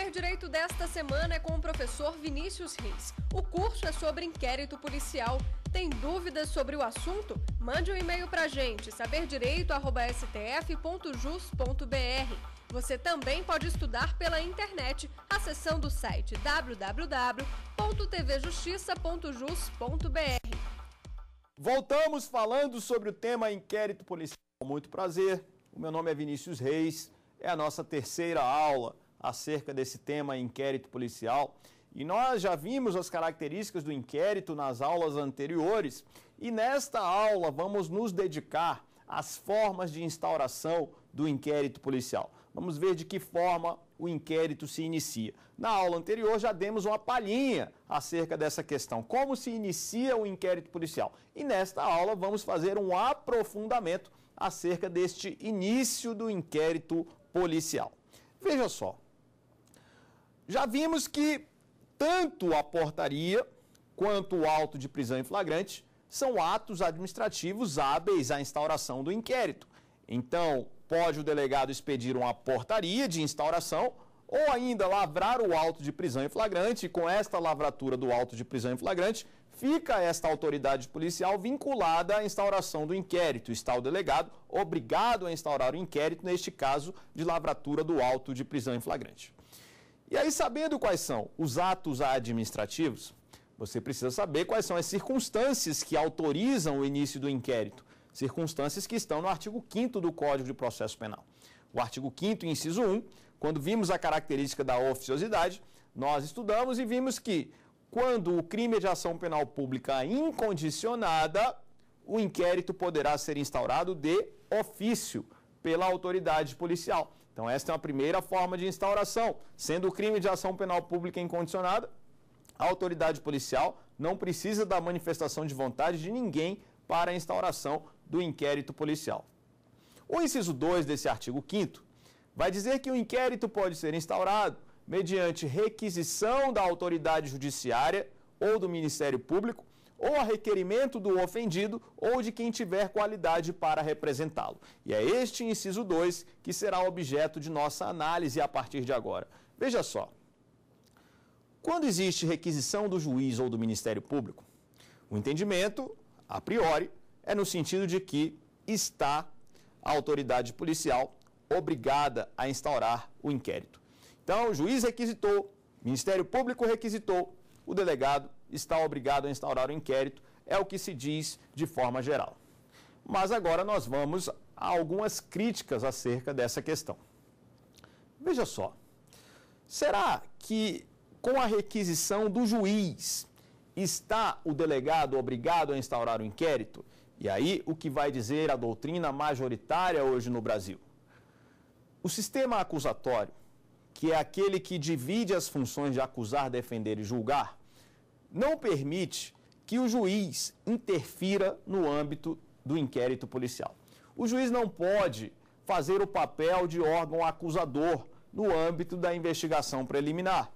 Saber Direito desta semana é com o professor Vinícius Reis. O curso é sobre inquérito policial. Tem dúvidas sobre o assunto? Mande um e-mail para a gente, saberdireito.stf.jus.br. Você também pode estudar pela internet, acessando o site www.tvjustiça.jus.br. Voltamos falando sobre o tema inquérito policial. Muito prazer. O meu nome é Vinícius Reis. É a nossa terceira aula acerca desse tema inquérito policial. E nós já vimos as características do inquérito nas aulas anteriores, e nesta aula vamos nos dedicar às formas de instauração do inquérito policial. Vamos ver de que forma o inquérito se inicia. Na aula anterior já demos uma palhinha acerca dessa questão, como se inicia o inquérito policial. E nesta aula vamos fazer um aprofundamento acerca deste início do inquérito policial. Veja só, já vimos que tanto a portaria quanto o auto de prisão em flagrante são atos administrativos hábeis à instauração do inquérito. Então, pode o delegado expedir uma portaria de instauração ou ainda lavrar o auto de prisão em flagrante, e com esta lavratura do auto de prisão em flagrante, fica esta autoridade policial vinculada à instauração do inquérito. Está o delegado obrigado a instaurar o inquérito, neste caso, de lavratura do auto de prisão em flagrante. E aí, sabendo quais são os atos administrativos, você precisa saber quais são as circunstâncias que autorizam o início do inquérito, circunstâncias que estão no artigo 5 do Código de Processo Penal. O artigo 5 inciso 1, quando vimos a característica da oficiosidade, nós estudamos e vimos que quando o crime de ação penal pública é incondicionada, o inquérito poderá ser instaurado de ofício pela autoridade policial. Então, esta é uma primeira forma de instauração. Sendo o crime de ação penal pública incondicionada, a autoridade policial não precisa da manifestação de vontade de ninguém para a instauração do inquérito policial. O inciso 2 desse artigo 5 vai dizer que o inquérito pode ser instaurado mediante requisição da autoridade judiciária ou do Ministério Público ou a requerimento do ofendido ou de quem tiver qualidade para representá-lo. E é este inciso 2 que será objeto de nossa análise a partir de agora. Veja só. Quando existe requisição do juiz ou do Ministério Público, o entendimento, a priori, é no sentido de que está a autoridade policial obrigada a instaurar o inquérito. Então, o juiz requisitou, o Ministério Público requisitou, o delegado está obrigado a instaurar o um inquérito, é o que se diz de forma geral. Mas agora nós vamos a algumas críticas acerca dessa questão. Veja só, será que com a requisição do juiz está o delegado obrigado a instaurar o um inquérito? E aí o que vai dizer a doutrina majoritária hoje no Brasil? O sistema acusatório, que é aquele que divide as funções de acusar, defender e julgar, não permite que o juiz interfira no âmbito do inquérito policial. O juiz não pode fazer o papel de órgão acusador no âmbito da investigação preliminar,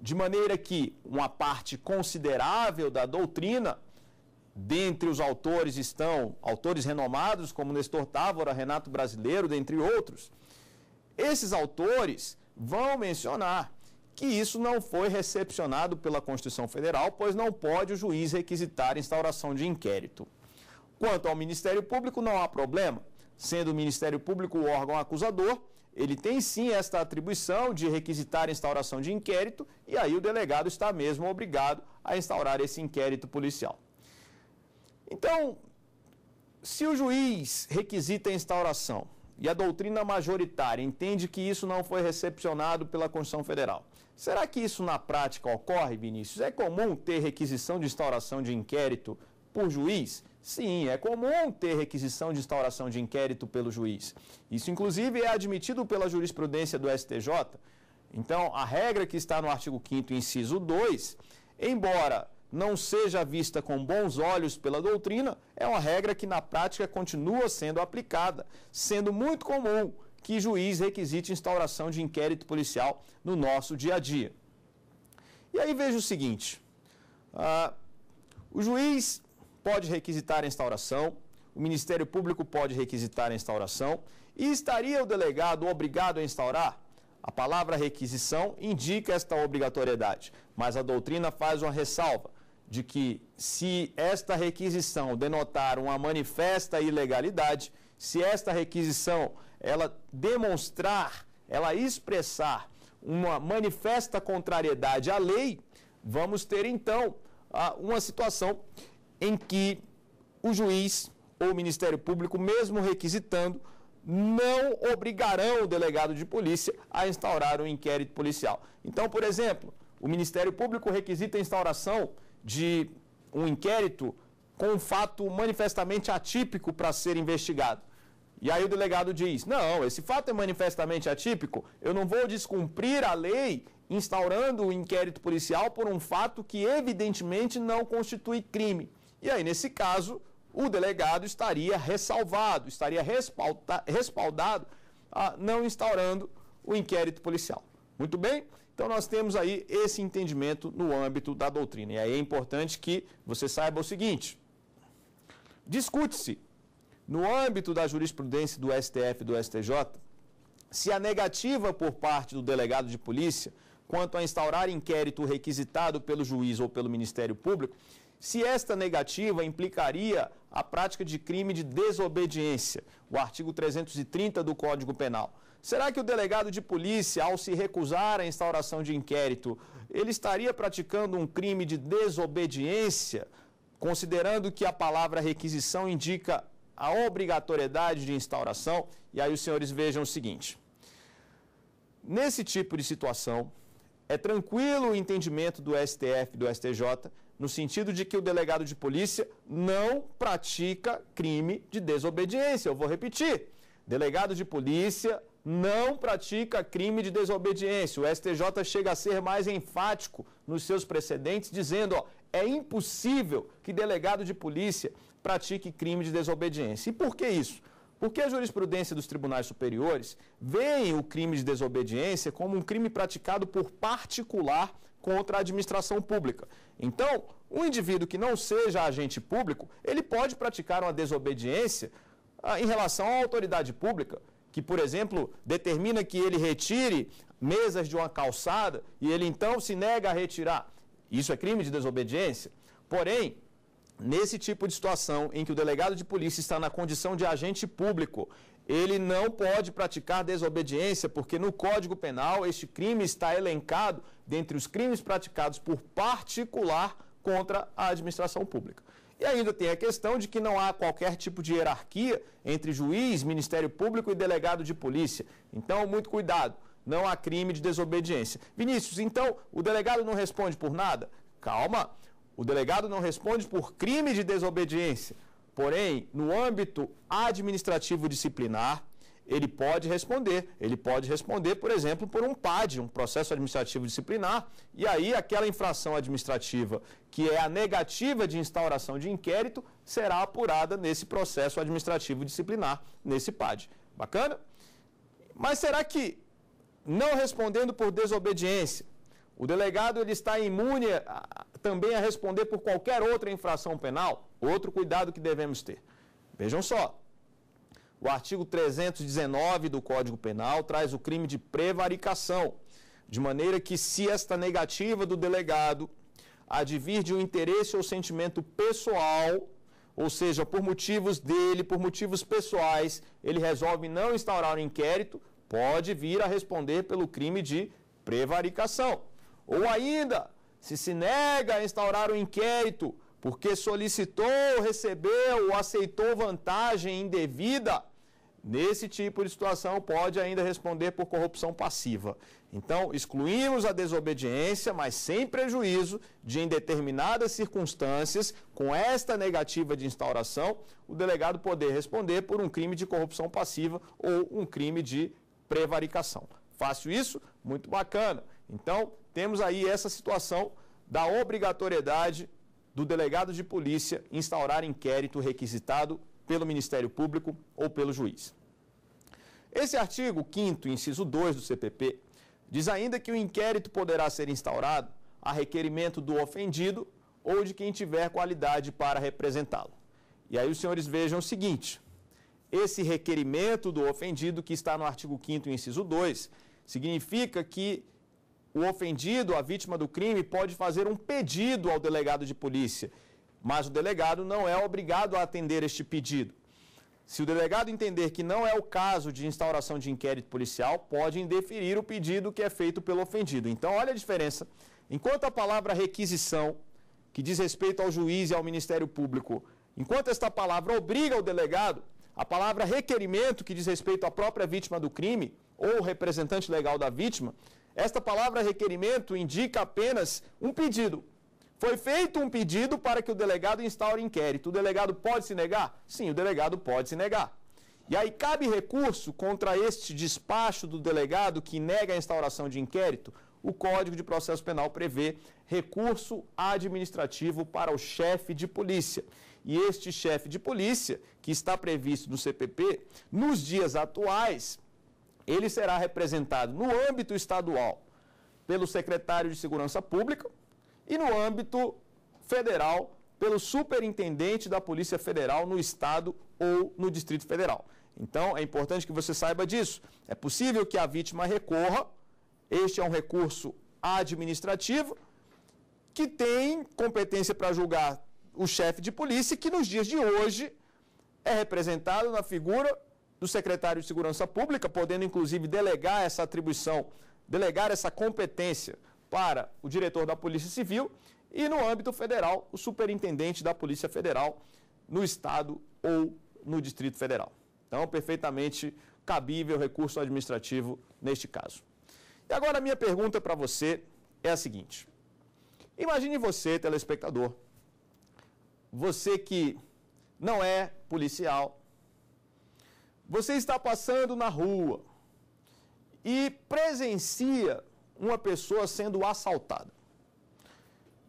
de maneira que uma parte considerável da doutrina Dentre os autores estão autores renomados como Nestor Távora, Renato Brasileiro, dentre outros. Esses autores vão mencionar que isso não foi recepcionado pela Constituição Federal, pois não pode o juiz requisitar instauração de inquérito. Quanto ao Ministério Público, não há problema. Sendo o Ministério Público o órgão acusador, ele tem sim esta atribuição de requisitar instauração de inquérito e aí o delegado está mesmo obrigado a instaurar esse inquérito policial. Então, se o juiz requisita a instauração e a doutrina majoritária entende que isso não foi recepcionado pela Constituição Federal, Será que isso na prática ocorre, Vinícius? É comum ter requisição de instauração de inquérito por juiz? Sim, é comum ter requisição de instauração de inquérito pelo juiz. Isso, inclusive, é admitido pela jurisprudência do STJ. Então, a regra que está no artigo 5, inciso 2, embora não seja vista com bons olhos pela doutrina, é uma regra que na prática continua sendo aplicada, sendo muito comum que juiz requisite instauração de inquérito policial no nosso dia a dia. E aí veja o seguinte: ah, o juiz pode requisitar a instauração, o Ministério Público pode requisitar a instauração, e estaria o delegado obrigado a instaurar? A palavra requisição indica esta obrigatoriedade, mas a doutrina faz uma ressalva de que, se esta requisição denotar uma manifesta ilegalidade, se esta requisição ela demonstrar, ela expressar uma manifesta contrariedade à lei, vamos ter então uma situação em que o juiz ou o Ministério Público, mesmo requisitando, não obrigarão o delegado de polícia a instaurar um inquérito policial. Então, por exemplo, o Ministério Público requisita a instauração de um inquérito com um fato manifestamente atípico para ser investigado. E aí o delegado diz: não, esse fato é manifestamente atípico, eu não vou descumprir a lei instaurando o inquérito policial por um fato que evidentemente não constitui crime. E aí, nesse caso, o delegado estaria ressalvado, estaria respalda, respaldado a não instaurando o inquérito policial. Muito bem? Então nós temos aí esse entendimento no âmbito da doutrina. E aí é importante que você saiba o seguinte: discute-se no âmbito da jurisprudência do STF e do STJ, se a negativa por parte do delegado de polícia quanto a instaurar inquérito requisitado pelo juiz ou pelo Ministério Público, se esta negativa implicaria a prática de crime de desobediência, o artigo 330 do Código Penal. Será que o delegado de polícia, ao se recusar à instauração de inquérito, ele estaria praticando um crime de desobediência, considerando que a palavra requisição indica a obrigatoriedade de instauração. E aí os senhores vejam o seguinte: nesse tipo de situação, é tranquilo o entendimento do STF e do STJ no sentido de que o delegado de polícia não pratica crime de desobediência. Eu vou repetir. Delegado de polícia não pratica crime de desobediência. O STJ chega a ser mais enfático nos seus precedentes, dizendo: ó, é impossível que delegado de polícia pratique crime de desobediência. E por que isso? Porque a jurisprudência dos tribunais superiores vê o crime de desobediência como um crime praticado por particular contra a administração pública. Então, um indivíduo que não seja agente público, ele pode praticar uma desobediência ah, em relação à autoridade pública, que, por exemplo, determina que ele retire mesas de uma calçada e ele então se nega a retirar. Isso é crime de desobediência. Porém, nesse tipo de situação em que o delegado de polícia está na condição de agente público, ele não pode praticar desobediência, porque no Código Penal este crime está elencado dentre os crimes praticados por particular contra a administração pública. E ainda tem a questão de que não há qualquer tipo de hierarquia entre juiz, Ministério Público e delegado de polícia. Então, muito cuidado, não há crime de desobediência. Vinícius, então o delegado não responde por nada? Calma. O delegado não responde por crime de desobediência, porém, no âmbito administrativo disciplinar, ele pode responder. Ele pode responder, por exemplo, por um PAD, um processo administrativo disciplinar, e aí aquela infração administrativa que é a negativa de instauração de inquérito será apurada nesse processo administrativo disciplinar, nesse PAD. Bacana? Mas será que não respondendo por desobediência, o delegado ele está imune a, também a responder por qualquer outra infração penal, outro cuidado que devemos ter. Vejam só. O artigo 319 do Código Penal traz o crime de prevaricação, de maneira que, se esta negativa do delegado advir de um interesse ou sentimento pessoal, ou seja, por motivos dele, por motivos pessoais, ele resolve não instaurar um inquérito, pode vir a responder pelo crime de prevaricação. Ou ainda, se se nega a instaurar o um inquérito porque solicitou, recebeu ou aceitou vantagem indevida, nesse tipo de situação pode ainda responder por corrupção passiva. Então, excluímos a desobediência, mas sem prejuízo de, em determinadas circunstâncias, com esta negativa de instauração, o delegado poder responder por um crime de corrupção passiva ou um crime de prevaricação. Fácil isso? Muito bacana. Então, temos aí essa situação da obrigatoriedade do delegado de polícia instaurar inquérito requisitado pelo Ministério Público ou pelo juiz. Esse artigo 5 inciso 2 do CPP, diz ainda que o inquérito poderá ser instaurado a requerimento do ofendido ou de quem tiver qualidade para representá-lo. E aí os senhores vejam o seguinte: esse requerimento do ofendido que está no artigo 5 inciso 2 significa que o ofendido, a vítima do crime, pode fazer um pedido ao delegado de polícia, mas o delegado não é obrigado a atender este pedido. Se o delegado entender que não é o caso de instauração de inquérito policial, pode indeferir o pedido que é feito pelo ofendido. Então, olha a diferença. Enquanto a palavra requisição, que diz respeito ao juiz e ao Ministério Público, enquanto esta palavra obriga o delegado, a palavra requerimento, que diz respeito à própria vítima do crime ou representante legal da vítima, esta palavra requerimento indica apenas um pedido. Foi feito um pedido para que o delegado instaure inquérito. O delegado pode se negar? Sim, o delegado pode se negar. E aí cabe recurso contra este despacho do delegado que nega a instauração de inquérito? O Código de Processo Penal prevê recurso administrativo para o chefe de polícia. E este chefe de polícia, que está previsto no CPP, nos dias atuais, ele será representado no âmbito estadual pelo secretário de Segurança Pública e no âmbito federal pelo superintendente da Polícia Federal no estado ou no Distrito Federal. Então, é importante que você saiba disso. É possível que a vítima recorra. Este é um recurso administrativo que tem competência para julgar o chefe de polícia, que nos dias de hoje é representado na figura do secretário de Segurança Pública, podendo inclusive delegar essa atribuição, delegar essa competência para o diretor da Polícia Civil e, no âmbito federal, o superintendente da Polícia Federal no Estado ou no Distrito Federal. Então, perfeitamente cabível recurso administrativo neste caso. E agora, a minha pergunta para você é a seguinte: imagine você, telespectador, você que não é policial, você está passando na rua e presencia uma pessoa sendo assaltada.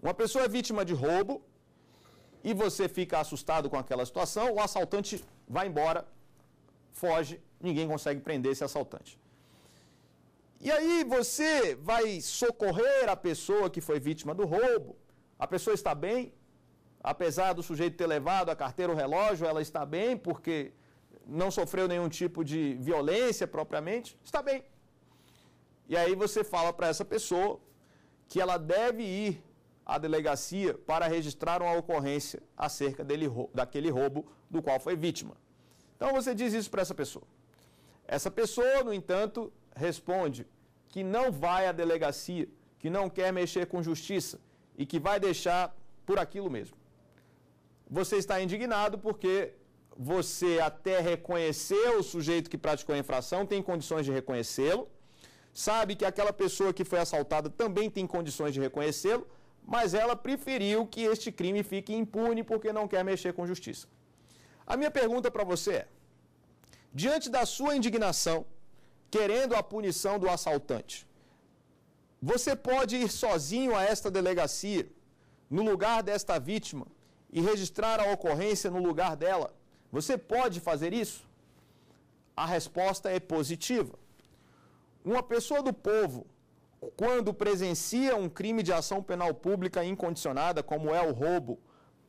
Uma pessoa é vítima de roubo e você fica assustado com aquela situação, o assaltante vai embora, foge, ninguém consegue prender esse assaltante. E aí você vai socorrer a pessoa que foi vítima do roubo, a pessoa está bem, apesar do sujeito ter levado a carteira ou relógio, ela está bem porque não sofreu nenhum tipo de violência propriamente, está bem. E aí você fala para essa pessoa que ela deve ir à delegacia para registrar uma ocorrência acerca dele, daquele roubo do qual foi vítima. Então você diz isso para essa pessoa. Essa pessoa, no entanto, responde que não vai à delegacia, que não quer mexer com justiça e que vai deixar por aquilo mesmo. Você está indignado porque você até reconhecer o sujeito que praticou a infração, tem condições de reconhecê-lo, sabe que aquela pessoa que foi assaltada também tem condições de reconhecê-lo, mas ela preferiu que este crime fique impune porque não quer mexer com justiça. A minha pergunta para você é: diante da sua indignação, querendo a punição do assaltante, você pode ir sozinho a esta delegacia, no lugar desta vítima, e registrar a ocorrência no lugar dela? Você pode fazer isso? A resposta é positiva. Uma pessoa do povo, quando presencia um crime de ação penal pública incondicionada, como é o roubo,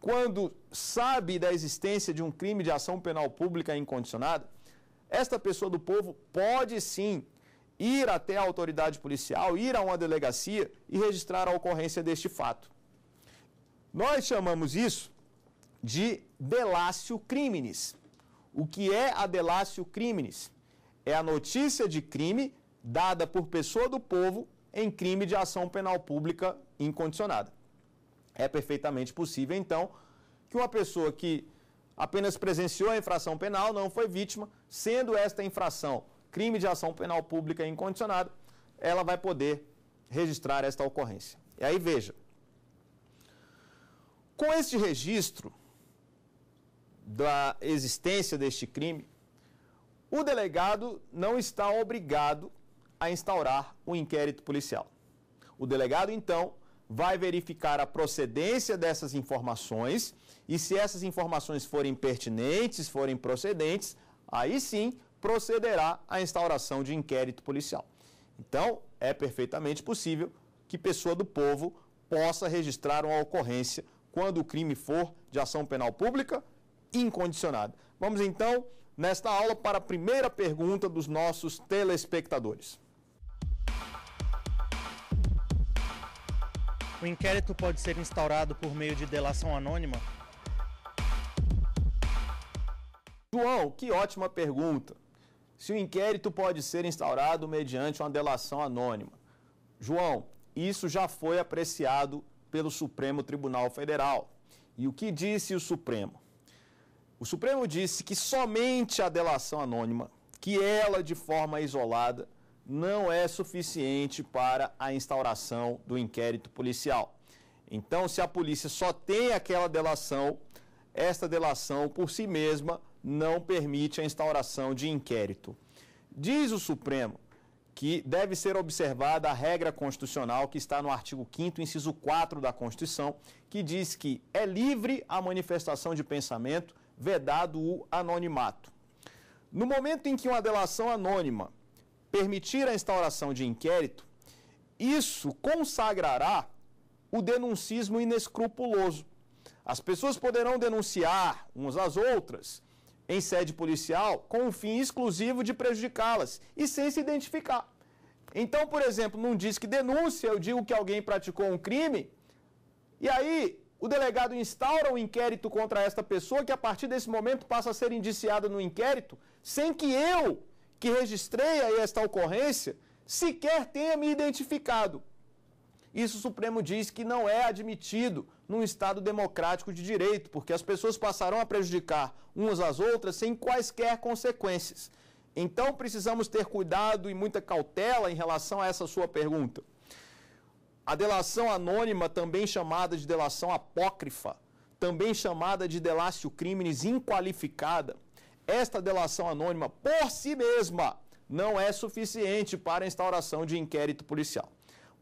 quando sabe da existência de um crime de ação penal pública incondicionada, esta pessoa do povo pode sim ir até a autoridade policial, ir a uma delegacia e registrar a ocorrência deste fato. Nós chamamos isso de delácio criminis, O que é a delácio criminis É a notícia de crime dada por pessoa do povo em crime de ação penal pública incondicionada. É perfeitamente possível, então, que uma pessoa que apenas presenciou a infração penal, não foi vítima, sendo esta infração crime de ação penal pública incondicionada, ela vai poder registrar esta ocorrência. E aí veja, com este registro, da existência deste crime, o delegado não está obrigado a instaurar o um inquérito policial. O delegado, então, vai verificar a procedência dessas informações e, se essas informações forem pertinentes, forem procedentes, aí sim procederá à instauração de inquérito policial. Então, é perfeitamente possível que pessoa do povo possa registrar uma ocorrência quando o crime for de ação penal pública incondicionada. Vamos então, nesta aula, para a primeira pergunta dos nossos telespectadores. O inquérito pode ser instaurado por meio de delação anônima? João, que ótima pergunta. Se o inquérito pode ser instaurado mediante uma delação anônima. João, isso já foi apreciado pelo Supremo Tribunal Federal. E o que disse o Supremo? O Supremo disse que somente a delação anônima, que ela de forma isolada, não é suficiente para a instauração do inquérito policial. Então, se a polícia só tem aquela delação, esta delação por si mesma não permite a instauração de inquérito. Diz o Supremo que deve ser observada a regra constitucional que está no artigo 5 inciso 4 da Constituição, que diz que é livre a manifestação de pensamento vedado o anonimato. No momento em que uma delação anônima permitir a instauração de inquérito, isso consagrará o denuncismo inescrupuloso. As pessoas poderão denunciar umas às outras em sede policial com o fim exclusivo de prejudicá-las e sem se identificar. Então, por exemplo, num diz que denúncia, eu digo que alguém praticou um crime, e aí o delegado instaura um inquérito contra esta pessoa que a partir desse momento passa a ser indiciada no inquérito, sem que eu, que registrei aí esta ocorrência, sequer tenha me identificado. Isso o Supremo diz que não é admitido num Estado democrático de direito, porque as pessoas passarão a prejudicar umas às outras sem quaisquer consequências. Então precisamos ter cuidado e muita cautela em relação a essa sua pergunta. A delação anônima, também chamada de delação apócrifa, também chamada de delatio crimes inqualificada, esta delação anônima por si mesma não é suficiente para a instauração de inquérito policial.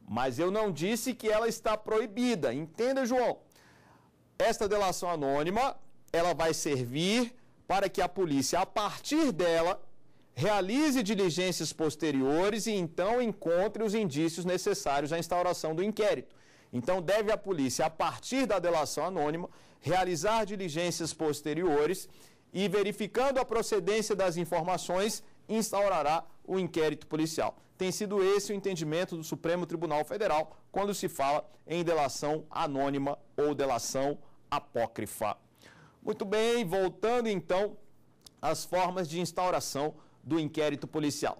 Mas eu não disse que ela está proibida. Entenda, João? Esta delação anônima, ela vai servir para que a polícia, a partir dela, realize diligências posteriores e então encontre os indícios necessários à instauração do inquérito. Então, deve a polícia, a partir da delação anônima, realizar diligências posteriores e, verificando a procedência das informações, instaurará o inquérito policial. Tem sido esse o entendimento do Supremo Tribunal Federal quando se fala em delação anônima ou delação apócrifa. Muito bem, voltando então às formas de instauração do inquérito policial.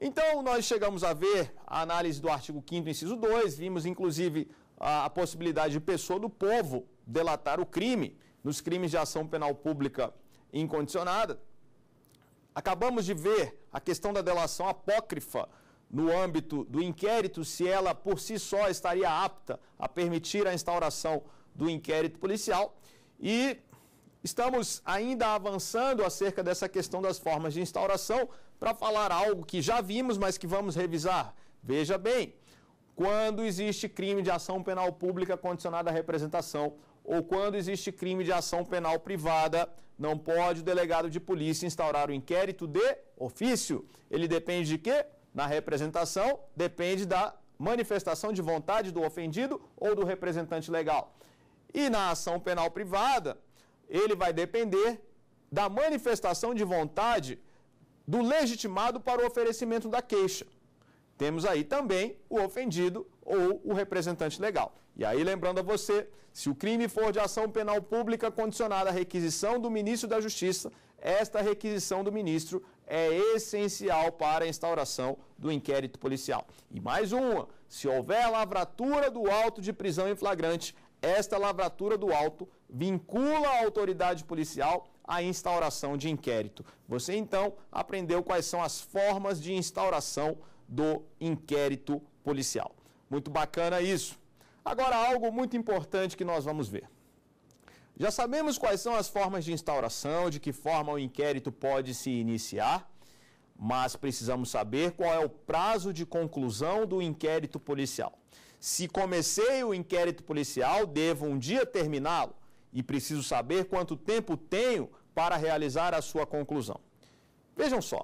Então, nós chegamos a ver a análise do artigo 5 inciso 2, vimos inclusive a, a possibilidade de pessoa do povo delatar o crime nos crimes de ação penal pública incondicionada. Acabamos de ver a questão da delação apócrifa no âmbito do inquérito, se ela por si só estaria apta a permitir a instauração do inquérito policial. E Estamos ainda avançando acerca dessa questão das formas de instauração para falar algo que já vimos, mas que vamos revisar. Veja bem, quando existe crime de ação penal pública condicionada à representação ou quando existe crime de ação penal privada, não pode o delegado de polícia instaurar o inquérito de ofício. Ele depende de quê? Na representação, depende da manifestação de vontade do ofendido ou do representante legal. E na ação penal privada, ele vai depender da manifestação de vontade do legitimado para o oferecimento da queixa. Temos aí também o ofendido ou o representante legal. E aí, lembrando a você, se o crime for de ação penal pública condicionada à requisição do ministro da Justiça, esta requisição do ministro é essencial para a instauração do inquérito policial. E mais uma: se houver lavratura do auto de prisão em flagrante, esta lavratura do alto vincula a autoridade policial à instauração de inquérito. Você então aprendeu quais são as formas de instauração do inquérito policial. Muito bacana isso. Agora, algo muito importante que nós vamos ver. Já sabemos quais são as formas de instauração, de que forma o inquérito pode se iniciar, mas precisamos saber qual é o prazo de conclusão do inquérito policial. Se comecei o inquérito policial, devo um dia terminá-lo e preciso saber quanto tempo tenho para realizar a sua conclusão. Vejam só.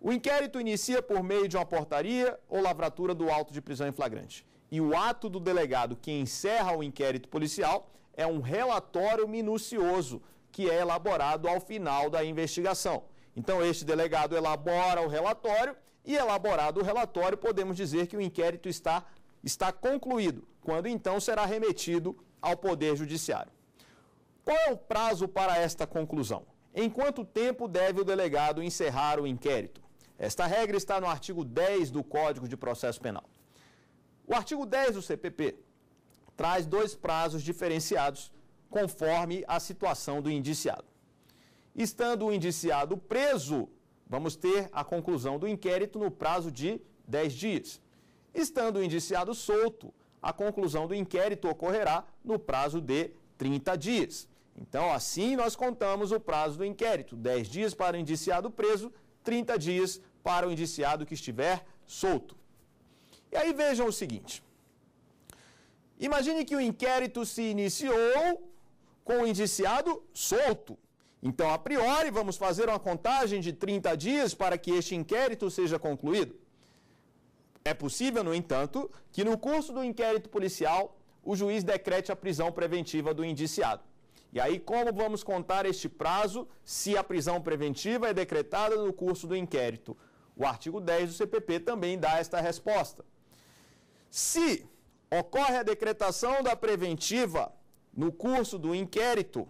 O inquérito inicia por meio de uma portaria ou lavratura do auto de prisão em flagrante. E o ato do delegado que encerra o inquérito policial é um relatório minucioso que é elaborado ao final da investigação. Então, este delegado elabora o relatório e, elaborado o relatório, podemos dizer que o inquérito está está concluído, quando então será remetido ao Poder Judiciário. Qual é o prazo para esta conclusão? Em quanto tempo deve o delegado encerrar o inquérito? Esta regra está no artigo 10 do Código de Processo Penal. O artigo 10 do CPP traz dois prazos diferenciados conforme a situação do indiciado. Estando o indiciado preso, vamos ter a conclusão do inquérito no prazo de 10 dias. Estando o indiciado solto, a conclusão do inquérito ocorrerá no prazo de 30 dias. Então, assim nós contamos o prazo do inquérito: 10 dias para o indiciado preso, 30 dias para o indiciado que estiver solto. E aí vejam o seguinte: imagine que o inquérito se iniciou com o indiciado solto. Então, a priori, vamos fazer uma contagem de 30 dias para que este inquérito seja concluído. É possível, no entanto, que no curso do inquérito policial o juiz decrete a prisão preventiva do indiciado. E aí, como vamos contar este prazo se a prisão preventiva é decretada no curso do inquérito? O artigo 10 do CPP também dá esta resposta. Se ocorre a decretação da preventiva no curso do inquérito,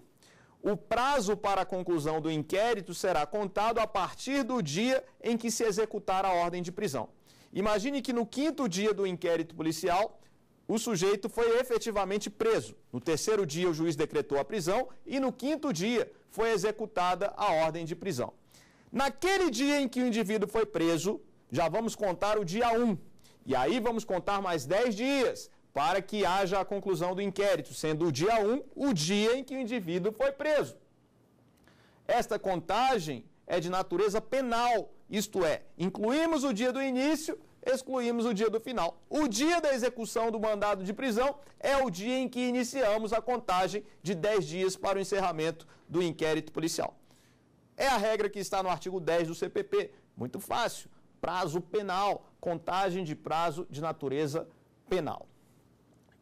o prazo para a conclusão do inquérito será contado a partir do dia em que se executar a ordem de prisão. Imagine que no quinto dia do inquérito policial, o sujeito foi efetivamente preso. No terceiro dia, o juiz decretou a prisão e no quinto dia foi executada a ordem de prisão. Naquele dia em que o indivíduo foi preso, já vamos contar o dia 1. E aí vamos contar mais 10 dias para que haja a conclusão do inquérito, sendo o dia 1 o dia em que o indivíduo foi preso. Esta contagem é de natureza penal, isto é, incluímos o dia do início, excluímos o dia do final. O dia da execução do mandado de prisão é o dia em que iniciamos a contagem de 10 dias para o encerramento do inquérito policial. É a regra que está no artigo 10 do CPP. Muito fácil. Prazo penal, contagem de prazo de natureza penal.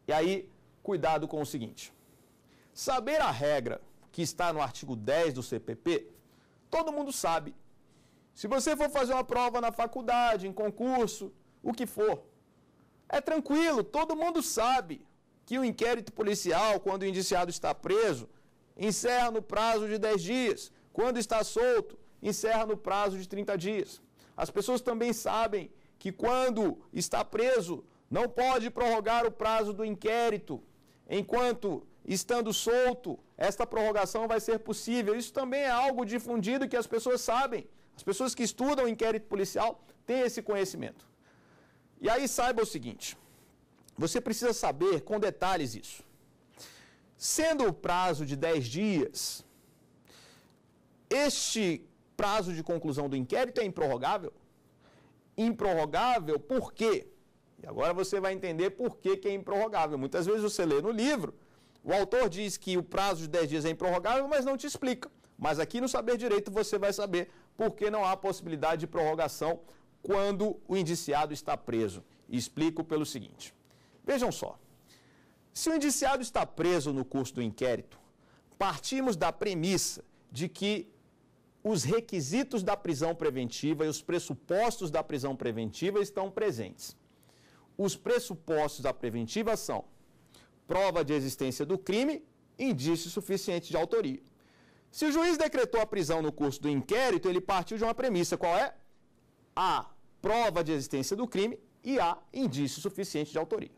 E aí, cuidado com o seguinte: saber a regra que está no artigo 10 do CPP Todo mundo sabe. Se você for fazer uma prova na faculdade, em concurso, o que for, é tranquilo, todo mundo sabe que o inquérito policial, quando o indiciado está preso, encerra no prazo de 10 dias. Quando está solto, encerra no prazo de 30 dias. As pessoas também sabem que quando está preso, não pode prorrogar o prazo do inquérito, enquanto estando solto, esta prorrogação vai ser possível. Isso também é algo difundido que as pessoas sabem. As pessoas que estudam inquérito policial têm esse conhecimento. E aí saiba o seguinte: você precisa saber com detalhes isso. Sendo o prazo de 10 dias, este prazo de conclusão do inquérito é improrrogável? Improrrogável por quê? E agora você vai entender por que, que é improrrogável. Muitas vezes você lê no livro o autor diz que o prazo de 10 dias é improrrogável, mas não te explica. Mas aqui no Saber Direito você vai saber por que não há possibilidade de prorrogação quando o indiciado está preso. Explico pelo seguinte: vejam só. Se o indiciado está preso no curso do inquérito, partimos da premissa de que os requisitos da prisão preventiva e os pressupostos da prisão preventiva estão presentes. Os pressupostos da preventiva são prova de existência do crime, indício suficiente de autoria. Se o juiz decretou a prisão no curso do inquérito, ele partiu de uma premissa, qual é? A prova de existência do crime e há indício suficiente de autoria.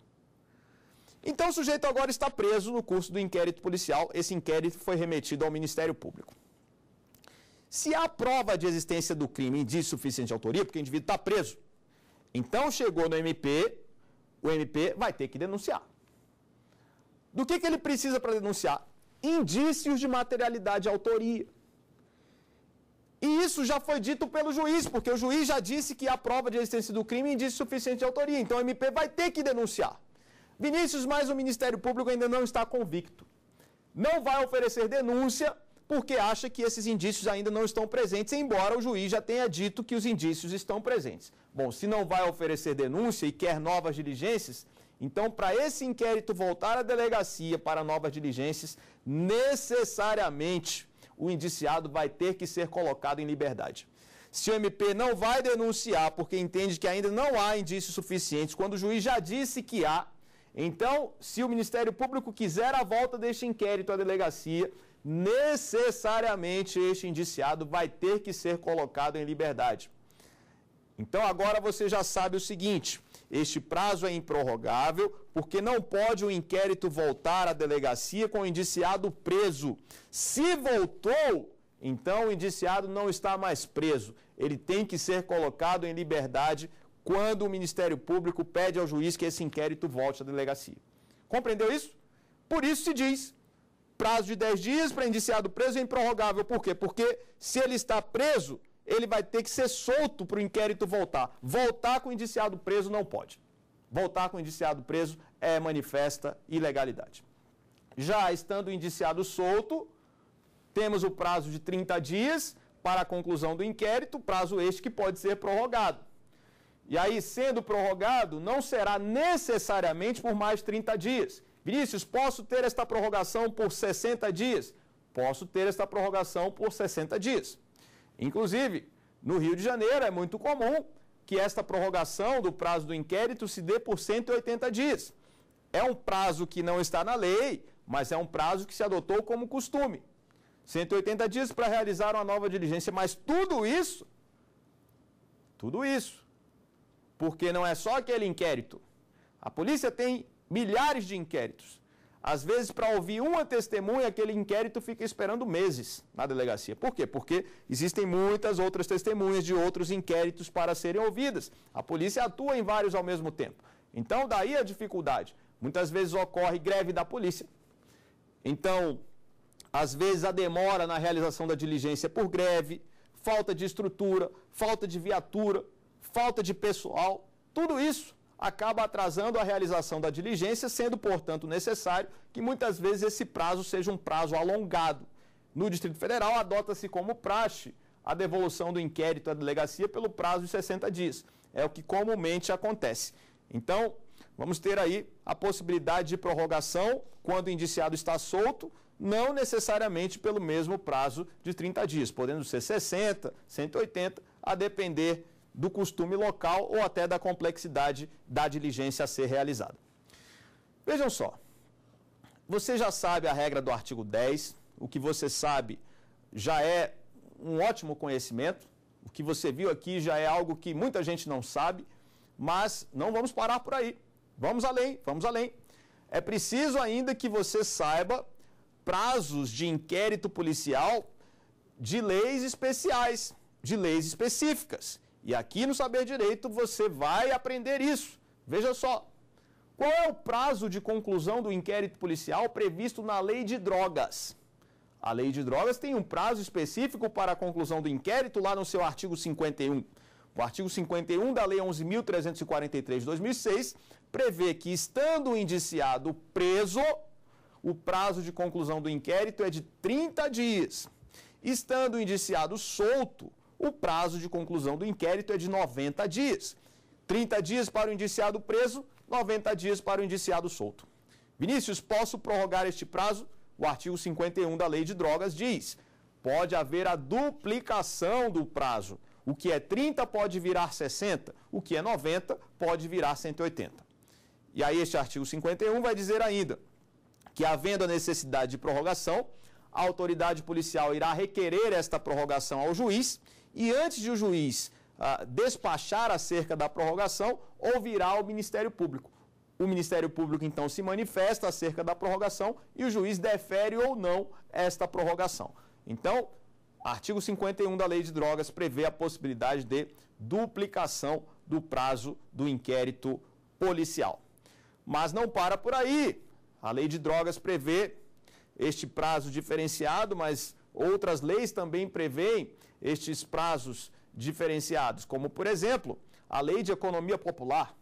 Então o sujeito agora está preso no curso do inquérito policial. Esse inquérito foi remetido ao Ministério Público. Se há prova de existência do crime, indício suficiente de autoria, porque o indivíduo está preso, então chegou no MP, o MP vai ter que denunciar. Do que, que ele precisa para denunciar? Indícios de materialidade e autoria. E isso já foi dito pelo juiz, porque o juiz já disse que a prova de existência do crime e indício suficiente de autoria. Então o MP vai ter que denunciar. Vinícius, mas o Ministério Público ainda não está convicto. Não vai oferecer denúncia porque acha que esses indícios ainda não estão presentes, embora o juiz já tenha dito que os indícios estão presentes. Bom, se não vai oferecer denúncia e quer novas diligências, então, para esse inquérito voltar à delegacia para novas diligências, necessariamente o indiciado vai ter que ser colocado em liberdade. Se o MP não vai denunciar porque entende que ainda não há indícios suficientes, quando o juiz já disse que há, então, se o Ministério Público quiser a volta deste inquérito à delegacia, necessariamente este indiciado vai ter que ser colocado em liberdade. Então, agora você já sabe o seguinte este prazo é improrrogável, porque não pode o inquérito voltar à delegacia com o indiciado preso. Se voltou, então o indiciado não está mais preso. Ele tem que ser colocado em liberdade quando o Ministério Público pede ao juiz que esse inquérito volte à delegacia. Compreendeu isso? Por isso se diz prazo de 10 dias para indiciado preso é improrrogável. Por quê? Porque se ele está preso, ele vai ter que ser solto para o inquérito voltar. Voltar com o indiciado preso não pode. Voltar com o indiciado preso é manifesta ilegalidade. Já estando o indiciado solto, temos o prazo de 30 dias para a conclusão do inquérito, prazo este que pode ser prorrogado. E aí, sendo prorrogado, não será necessariamente por mais 30 dias. Vinícius, posso ter esta prorrogação por 60 dias? Posso ter esta prorrogação por 60 dias. Inclusive, no Rio de Janeiro é muito comum que esta prorrogação do prazo do inquérito se dê por 180 dias. É um prazo que não está na lei, mas é um prazo que se adotou como costume. 180 dias para realizar uma nova diligência, mas tudo isso, tudo isso, porque não é só aquele inquérito. A polícia tem milhares de inquéritos. Às vezes, para ouvir uma testemunha, aquele inquérito fica esperando meses na delegacia. Por quê? Porque existem muitas outras testemunhas de outros inquéritos para serem ouvidas. A polícia atua em vários ao mesmo tempo. Então, daí a dificuldade. Muitas vezes ocorre greve da polícia. Então, às vezes a demora na realização da diligência é por greve, falta de estrutura, falta de viatura, falta de pessoal. Tudo isso acaba atrasando a realização da diligência, sendo, portanto, necessário que muitas vezes esse prazo seja um prazo alongado. No Distrito Federal, adota-se como praxe a devolução do inquérito à delegacia pelo prazo de 60 dias. É o que comumente acontece. Então, vamos ter aí a possibilidade de prorrogação quando o indiciado está solto, não necessariamente pelo mesmo prazo de 30 dias, podendo ser 60, 180, a depender do costume local ou até da complexidade da diligência a ser realizada. Vejam só, você já sabe a regra do artigo 10, o que você sabe já é um ótimo conhecimento, o que você viu aqui já é algo que muita gente não sabe, mas não vamos parar por aí. Vamos além, vamos além. É preciso ainda que você saiba prazos de inquérito policial de leis especiais, de leis específicas. E aqui no Saber Direito você vai aprender isso. Veja só. Qual é o prazo de conclusão do inquérito policial previsto na Lei de Drogas? A Lei de Drogas tem um prazo específico para a conclusão do inquérito lá no seu artigo 51. O artigo 51 da Lei 11.343 de 2006 prevê que, estando o indiciado preso, o prazo de conclusão do inquérito é de 30 dias. Estando o indiciado solto, o prazo de conclusão do inquérito é de 90 dias. 30 dias para o indiciado preso, 90 dias para o indiciado solto. Vinícius, posso prorrogar este prazo? O artigo 51 da Lei de Drogas diz: pode haver a duplicação do prazo. O que é 30 pode virar 60, o que é 90 pode virar 180. E aí, este artigo 51 vai dizer ainda que, havendo a necessidade de prorrogação, a autoridade policial irá requerer esta prorrogação ao juiz e antes de o juiz ah, despachar acerca da prorrogação, ouvirá o Ministério Público. O Ministério Público então se manifesta acerca da prorrogação e o juiz defere ou não esta prorrogação. Então, artigo 51 da Lei de Drogas prevê a possibilidade de duplicação do prazo do inquérito policial. Mas não para por aí. A Lei de Drogas prevê este prazo diferenciado, mas outras leis também prevêem estes prazos diferenciados, como, por exemplo, a Lei de Economia Popular.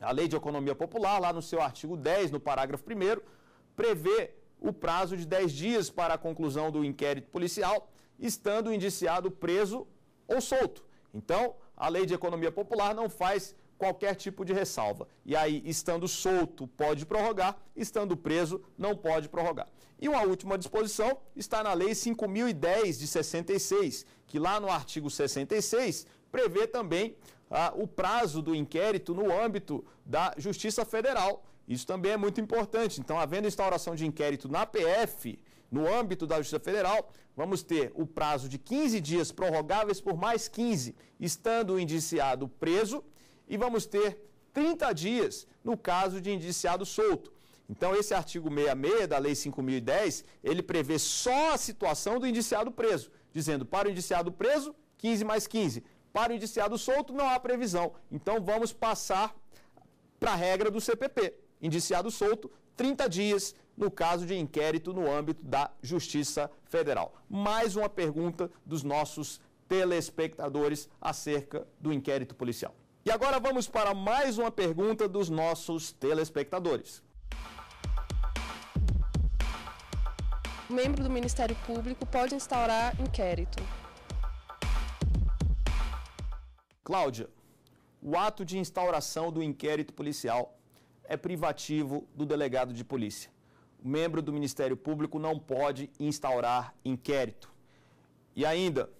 A Lei de Economia Popular, lá no seu artigo 10, no parágrafo 1, prevê o prazo de 10 dias para a conclusão do inquérito policial, estando o indiciado preso ou solto. Então, a Lei de Economia Popular não faz qualquer tipo de ressalva. E aí, estando solto, pode prorrogar, estando preso, não pode prorrogar. E uma última disposição está na Lei 5010 de 66, que lá no artigo 66 prevê também ah, o prazo do inquérito no âmbito da Justiça Federal. Isso também é muito importante. Então, havendo instauração de inquérito na PF, no âmbito da Justiça Federal, vamos ter o prazo de 15 dias prorrogáveis por mais 15, estando o indiciado preso e vamos ter 30 dias no caso de indiciado solto. Então, esse artigo 66 da Lei 5.010, ele prevê só a situação do indiciado preso, dizendo para o indiciado preso, 15 mais 15. Para o indiciado solto, não há previsão. Então, vamos passar para a regra do CPP. Indiciado solto, 30 dias no caso de inquérito no âmbito da Justiça Federal. Mais uma pergunta dos nossos telespectadores acerca do inquérito policial. E agora vamos para mais uma pergunta dos nossos telespectadores. O membro do Ministério Público pode instaurar inquérito. Cláudia, o ato de instauração do inquérito policial é privativo do delegado de polícia. O membro do Ministério Público não pode instaurar inquérito. E ainda,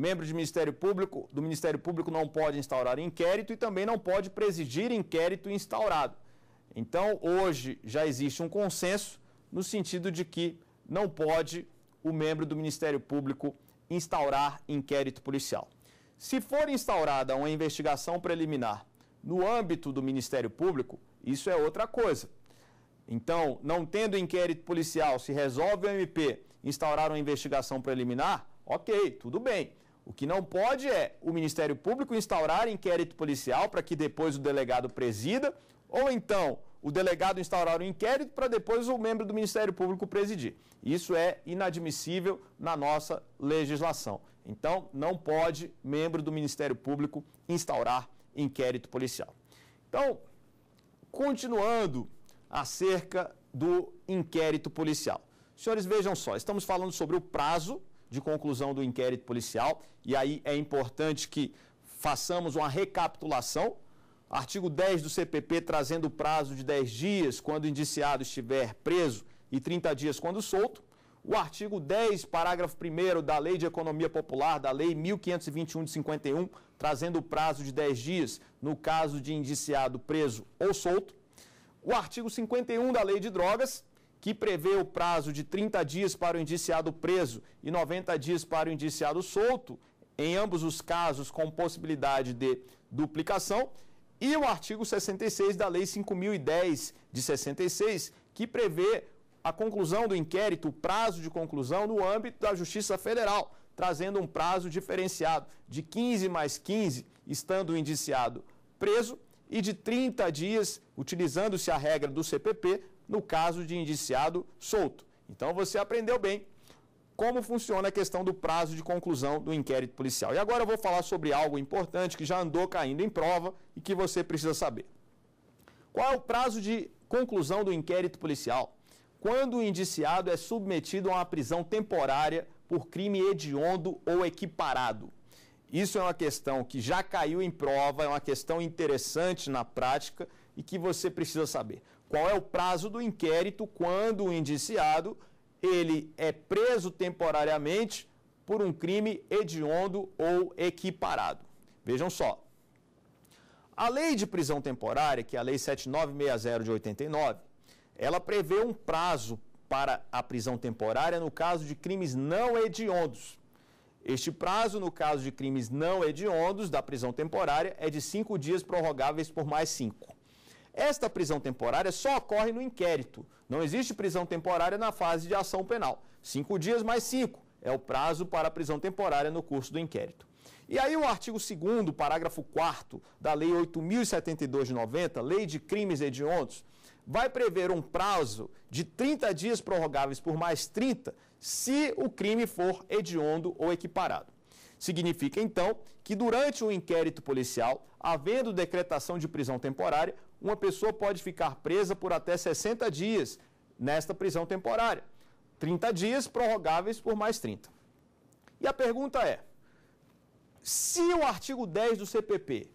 Membro do Ministério Público, do Ministério Público não pode instaurar inquérito e também não pode presidir inquérito instaurado. Então, hoje já existe um consenso no sentido de que não pode o membro do Ministério Público instaurar inquérito policial. Se for instaurada uma investigação preliminar no âmbito do Ministério Público, isso é outra coisa. Então, não tendo inquérito policial, se resolve o MP instaurar uma investigação preliminar, ok, tudo bem. O que não pode é o Ministério Público instaurar inquérito policial para que depois o delegado presida, ou então o delegado instaurar um inquérito para depois o membro do Ministério Público presidir. Isso é inadmissível na nossa legislação. Então, não pode membro do Ministério Público instaurar inquérito policial. Então, continuando acerca do inquérito policial. Senhores, vejam só, estamos falando sobre o prazo de conclusão do inquérito policial. E aí é importante que façamos uma recapitulação. Artigo 10 do CPP trazendo o prazo de 10 dias quando o indiciado estiver preso e 30 dias quando solto. O artigo 10, parágrafo 1 da Lei de Economia Popular, da Lei 1521 de 51, trazendo o prazo de 10 dias no caso de indiciado preso ou solto. O artigo 51 da Lei de Drogas, que prevê o prazo de 30 dias para o indiciado preso e 90 dias para o indiciado solto, em ambos os casos com possibilidade de duplicação, e o artigo 66 da Lei 5010 de 66, que prevê a conclusão do inquérito, o prazo de conclusão no âmbito da Justiça Federal, trazendo um prazo diferenciado de 15 mais 15, estando o indiciado preso, e de 30 dias, utilizando-se a regra do CPP, no caso de indiciado solto. Então você aprendeu bem como funciona a questão do prazo de conclusão do inquérito policial. E agora eu vou falar sobre algo importante que já andou caindo em prova e que você precisa saber. Qual é o prazo de conclusão do inquérito policial? Quando o indiciado é submetido a uma prisão temporária por crime hediondo ou equiparado. Isso é uma questão que já caiu em prova, é uma questão interessante na prática e que você precisa saber qual é o prazo do inquérito quando o indiciado ele é preso temporariamente por um crime hediondo ou equiparado. Vejam só. A lei de prisão temporária, que é a lei 7960 de 89, ela prevê um prazo para a prisão temporária no caso de crimes não hediondos. Este prazo, no caso de crimes não hediondos da prisão temporária, é de cinco dias prorrogáveis por mais cinco. Esta prisão temporária só ocorre no inquérito. Não existe prisão temporária na fase de ação penal. Cinco dias mais cinco é o prazo para a prisão temporária no curso do inquérito. E aí o artigo 2 parágrafo 4 da Lei 8.072 de 90, Lei de Crimes Hediondos, vai prever um prazo de 30 dias prorrogáveis por mais 30 se o crime for hediondo ou equiparado. Significa, então, que durante o inquérito policial, havendo decretação de prisão temporária, uma pessoa pode ficar presa por até 60 dias nesta prisão temporária. 30 dias prorrogáveis por mais 30. E a pergunta é: se o artigo 10 do CPP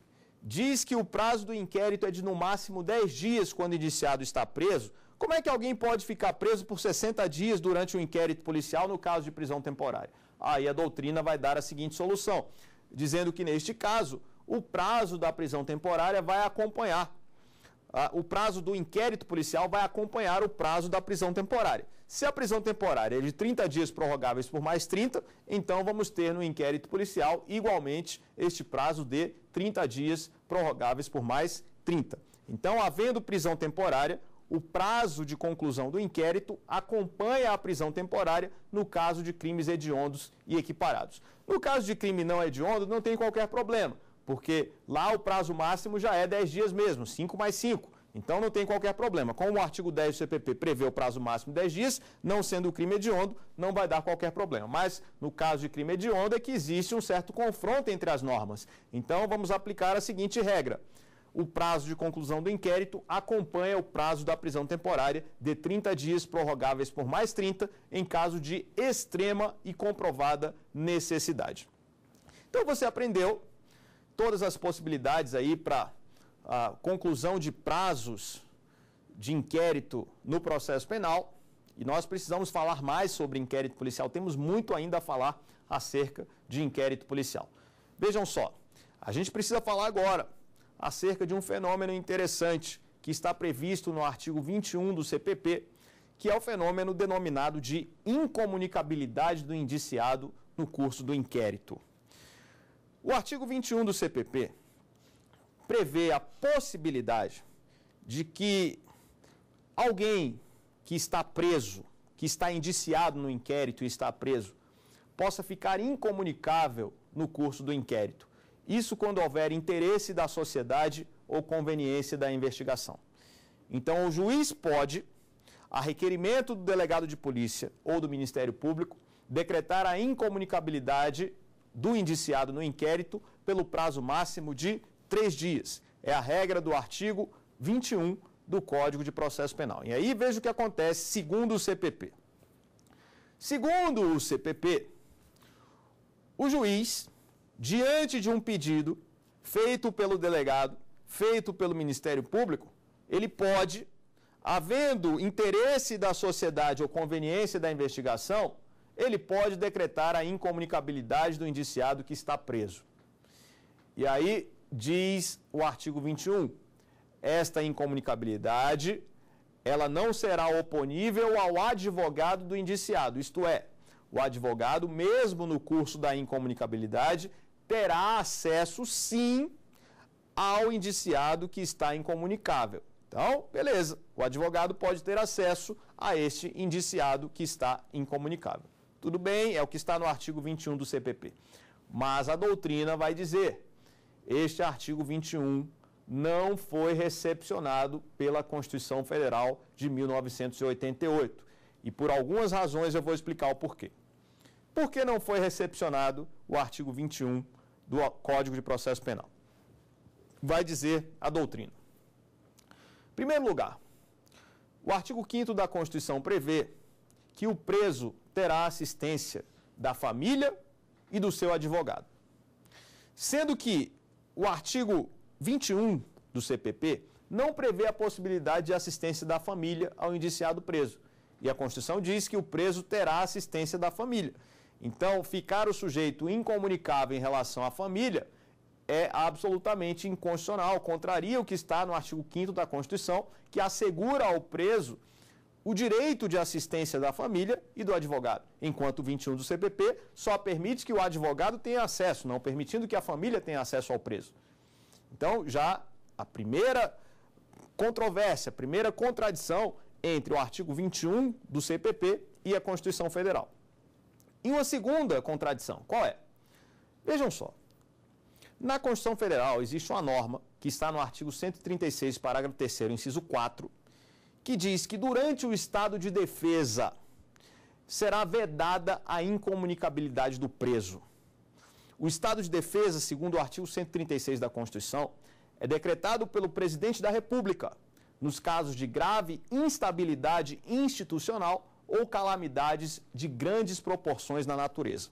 diz que o prazo do inquérito é de no máximo 10 dias quando o indiciado está preso, como é que alguém pode ficar preso por 60 dias durante um inquérito policial no caso de prisão temporária? Aí a doutrina vai dar a seguinte solução, dizendo que neste caso o prazo da prisão temporária vai acompanhar ah, o prazo do inquérito policial vai acompanhar o prazo da prisão temporária. Se a prisão temporária é de 30 dias prorrogáveis por mais 30, então vamos ter no inquérito policial igualmente este prazo de 30 dias prorrogáveis por mais 30. Então, havendo prisão temporária, o prazo de conclusão do inquérito acompanha a prisão temporária no caso de crimes hediondos e equiparados. No caso de crime não hediondo, não tem qualquer problema porque lá o prazo máximo já é 10 dias mesmo, 5 mais 5. Então não tem qualquer problema. Como o artigo 10 do CPP prevê o prazo máximo de 10 dias, não sendo o crime hediondo, não vai dar qualquer problema. Mas no caso de crime hediondo é que existe um certo confronto entre as normas. Então vamos aplicar a seguinte regra. O prazo de conclusão do inquérito acompanha o prazo da prisão temporária de 30 dias prorrogáveis por mais 30 em caso de extrema e comprovada necessidade. Então você aprendeu todas as possibilidades aí para a conclusão de prazos de inquérito no processo penal. E nós precisamos falar mais sobre inquérito policial. Temos muito ainda a falar acerca de inquérito policial. Vejam só, a gente precisa falar agora acerca de um fenômeno interessante que está previsto no artigo 21 do CPP, que é o fenômeno denominado de incomunicabilidade do indiciado no curso do inquérito. O artigo 21 do CPP prevê a possibilidade de que alguém que está preso, que está indiciado no inquérito e está preso, possa ficar incomunicável no curso do inquérito. Isso quando houver interesse da sociedade ou conveniência da investigação. Então, o juiz pode, a requerimento do delegado de polícia ou do Ministério Público, decretar a incomunicabilidade do indiciado no inquérito pelo prazo máximo de três dias. É a regra do artigo 21 do Código de Processo Penal. E aí veja o que acontece segundo o CPP. Segundo o CPP, o juiz, diante de um pedido feito pelo delegado, feito pelo Ministério Público, ele pode, havendo interesse da sociedade ou conveniência da investigação, ele pode decretar a incomunicabilidade do indiciado que está preso. E aí diz o artigo 21: esta incomunicabilidade ela não será oponível ao advogado do indiciado, isto é, o advogado, mesmo no curso da incomunicabilidade, terá acesso sim ao indiciado que está incomunicável. Então, beleza, o advogado pode ter acesso a este indiciado que está incomunicável. Tudo bem, é o que está no artigo 21 do CPP. Mas a doutrina vai dizer: este artigo 21 não foi recepcionado pela Constituição Federal de 1988. E por algumas razões eu vou explicar o porquê. Por que não foi recepcionado o artigo 21 do Código de Processo Penal? Vai dizer a doutrina. Em primeiro lugar, o artigo 5 da Constituição prevê que o preso terá assistência da família e do seu advogado. Sendo que o artigo 21 do CPP não prevê a possibilidade de assistência da família ao indiciado preso. E a Constituição diz que o preso terá assistência da família. Então, ficar o sujeito incomunicável em relação à família é absolutamente inconstitucional, contraria o que está no artigo 5 da Constituição, que assegura ao preso o direito de assistência da família e do advogado, enquanto o 21 do CPP só permite que o advogado tenha acesso, não permitindo que a família tenha acesso ao preso. Então, já a primeira controvérsia, a primeira contradição entre o artigo 21 do CPP e a Constituição Federal. E uma segunda contradição, qual é? Vejam só. Na Constituição Federal existe uma norma que está no artigo 136, parágrafo 3 inciso 4, que diz que durante o estado de defesa será vedada a incomunicabilidade do preso. O estado de defesa, segundo o artigo 136 da Constituição, é decretado pelo presidente da República nos casos de grave instabilidade institucional ou calamidades de grandes proporções na natureza.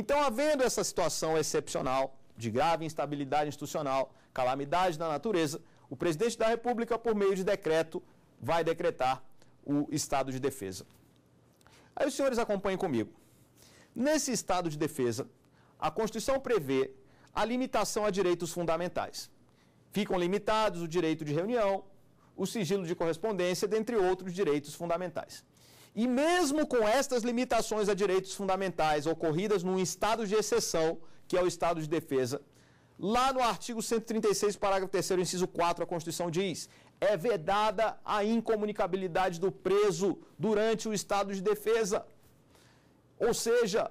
Então, havendo essa situação excepcional de grave instabilidade institucional, calamidade na natureza, o presidente da República, por meio de decreto, vai decretar o estado de defesa. Aí os senhores acompanhem comigo. Nesse estado de defesa, a Constituição prevê a limitação a direitos fundamentais. Ficam limitados o direito de reunião, o sigilo de correspondência, dentre outros direitos fundamentais. E mesmo com estas limitações a direitos fundamentais ocorridas num estado de exceção, que é o estado de defesa, lá no artigo 136, parágrafo 3 inciso 4, a Constituição diz: é vedada a incomunicabilidade do preso durante o estado de defesa. Ou seja,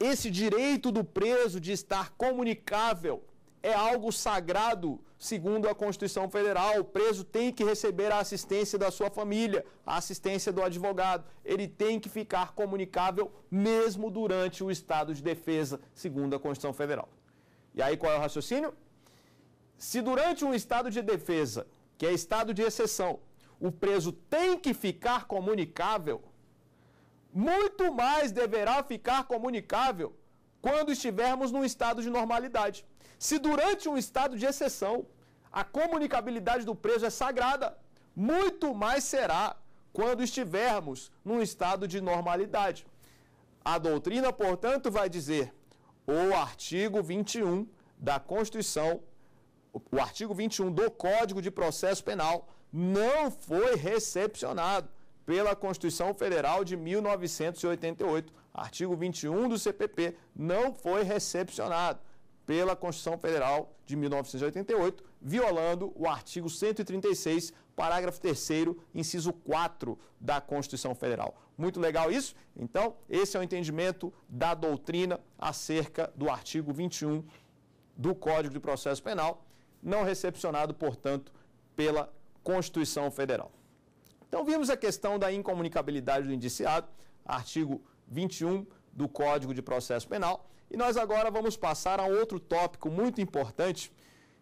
esse direito do preso de estar comunicável é algo sagrado, segundo a Constituição Federal. O preso tem que receber a assistência da sua família, a assistência do advogado. Ele tem que ficar comunicável mesmo durante o estado de defesa, segundo a Constituição Federal. E aí qual é o raciocínio? Se durante um estado de defesa que é estado de exceção, o preso tem que ficar comunicável, muito mais deverá ficar comunicável quando estivermos num estado de normalidade. Se durante um estado de exceção a comunicabilidade do preso é sagrada, muito mais será quando estivermos num estado de normalidade. A doutrina, portanto, vai dizer o artigo 21 da Constituição o artigo 21 do Código de Processo Penal não foi recepcionado pela Constituição Federal de 1988. Artigo 21 do CPP não foi recepcionado pela Constituição Federal de 1988, violando o artigo 136, parágrafo 3 inciso 4 da Constituição Federal. Muito legal isso? Então, esse é o entendimento da doutrina acerca do artigo 21 do Código de Processo Penal não recepcionado, portanto, pela Constituição Federal. Então, vimos a questão da incomunicabilidade do indiciado, artigo 21 do Código de Processo Penal. E nós agora vamos passar a outro tópico muito importante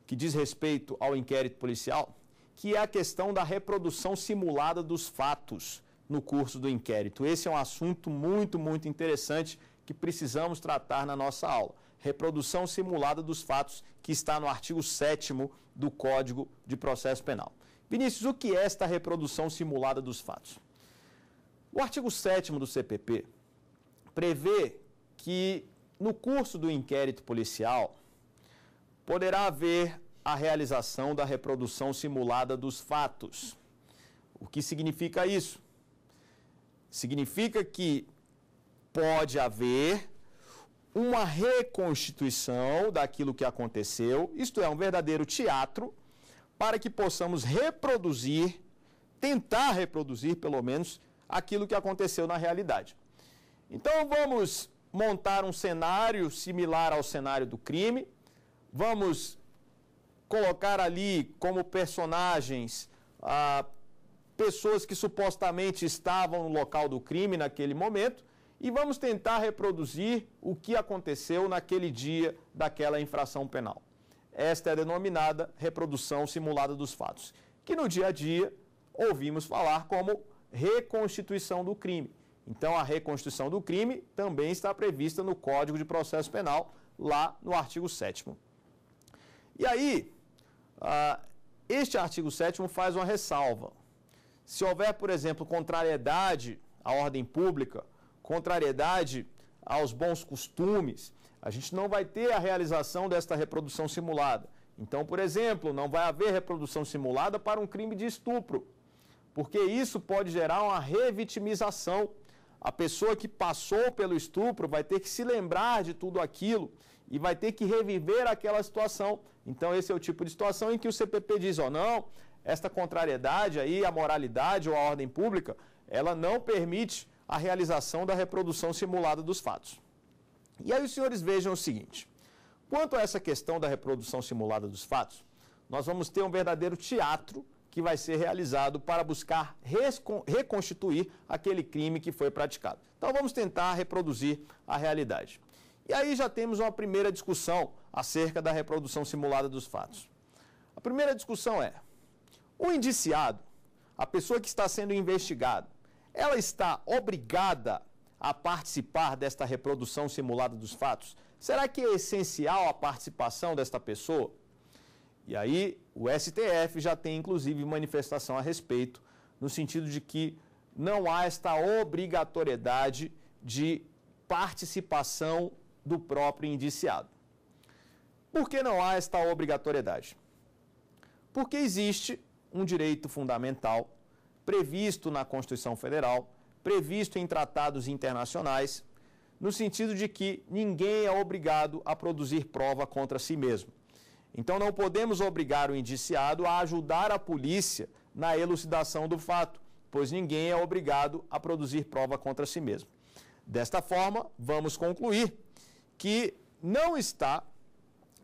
que diz respeito ao inquérito policial, que é a questão da reprodução simulada dos fatos no curso do inquérito. Esse é um assunto muito, muito interessante que precisamos tratar na nossa aula reprodução simulada dos fatos que está no artigo 7 do Código de Processo Penal. Vinícius, o que é esta reprodução simulada dos fatos? O artigo 7 do CPP prevê que no curso do inquérito policial poderá haver a realização da reprodução simulada dos fatos. O que significa isso? Significa que pode haver uma reconstituição daquilo que aconteceu, isto é, um verdadeiro teatro, para que possamos reproduzir, tentar reproduzir pelo menos, aquilo que aconteceu na realidade. Então vamos montar um cenário similar ao cenário do crime, vamos colocar ali como personagens ah, pessoas que supostamente estavam no local do crime naquele momento e vamos tentar reproduzir o que aconteceu naquele dia daquela infração penal. Esta é denominada reprodução simulada dos fatos, que no dia a dia ouvimos falar como reconstituição do crime. Então, a reconstituição do crime também está prevista no Código de Processo Penal, lá no artigo 7. E aí, ah, este artigo 7 faz uma ressalva. Se houver, por exemplo, contrariedade à ordem pública, contrariedade aos bons costumes, a gente não vai ter a realização desta reprodução simulada. Então, por exemplo, não vai haver reprodução simulada para um crime de estupro, porque isso pode gerar uma revitimização. A pessoa que passou pelo estupro vai ter que se lembrar de tudo aquilo e vai ter que reviver aquela situação. Então, esse é o tipo de situação em que o CPP diz: ó, oh, não, esta contrariedade aí a moralidade ou a ordem pública, ela não permite a realização da reprodução simulada dos fatos. E aí os senhores vejam o seguinte: quanto a essa questão da reprodução simulada dos fatos, nós vamos ter um verdadeiro teatro que vai ser realizado para buscar reconstituir aquele crime que foi praticado. Então vamos tentar reproduzir a realidade. E aí já temos uma primeira discussão acerca da reprodução simulada dos fatos. A primeira discussão é: o indiciado, a pessoa que está sendo investigada, ela está obrigada a participar desta reprodução simulada dos fatos? Será que é essencial a participação desta pessoa? E aí, o STF já tem inclusive manifestação a respeito, no sentido de que não há esta obrigatoriedade de participação do próprio indiciado. Por que não há esta obrigatoriedade? Porque existe um direito fundamental previsto na Constituição Federal, previsto em tratados internacionais, no sentido de que ninguém é obrigado a produzir prova contra si mesmo. Então não podemos obrigar o indiciado a ajudar a polícia na elucidação do fato, pois ninguém é obrigado a produzir prova contra si mesmo. Desta forma, vamos concluir que não está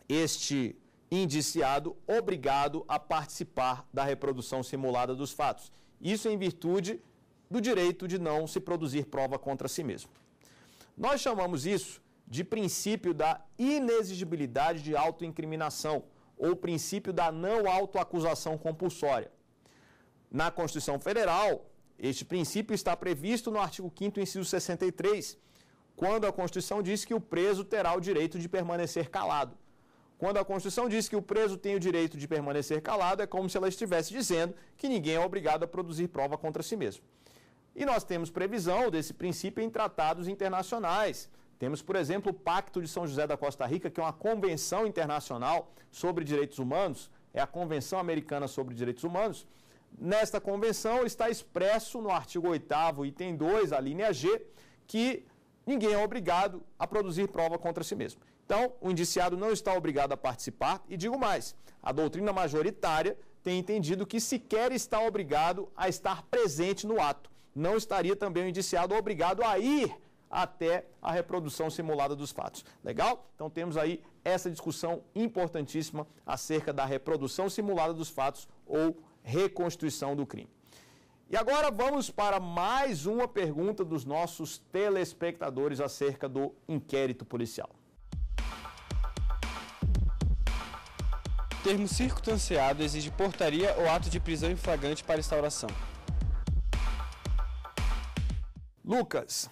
este indiciado obrigado a participar da reprodução simulada dos fatos. Isso em virtude do direito de não se produzir prova contra si mesmo. Nós chamamos isso de princípio da inexigibilidade de autoincriminação ou princípio da não autoacusação compulsória. Na Constituição Federal, este princípio está previsto no artigo 5º, inciso 63, quando a Constituição diz que o preso terá o direito de permanecer calado. Quando a Constituição diz que o preso tem o direito de permanecer calado, é como se ela estivesse dizendo que ninguém é obrigado a produzir prova contra si mesmo. E nós temos previsão desse princípio em tratados internacionais. Temos, por exemplo, o Pacto de São José da Costa Rica, que é uma convenção internacional sobre direitos humanos, é a Convenção Americana sobre Direitos Humanos. Nesta convenção está expresso no artigo 8 item 2, a linha G, que ninguém é obrigado a produzir prova contra si mesmo. Então, o indiciado não está obrigado a participar, e digo mais: a doutrina majoritária tem entendido que sequer está obrigado a estar presente no ato. Não estaria também o indiciado obrigado a ir até a reprodução simulada dos fatos. Legal? Então temos aí essa discussão importantíssima acerca da reprodução simulada dos fatos ou reconstituição do crime. E agora vamos para mais uma pergunta dos nossos telespectadores acerca do inquérito policial. termo circunstanciado exige portaria ou ato de prisão em flagrante para instauração. Lucas,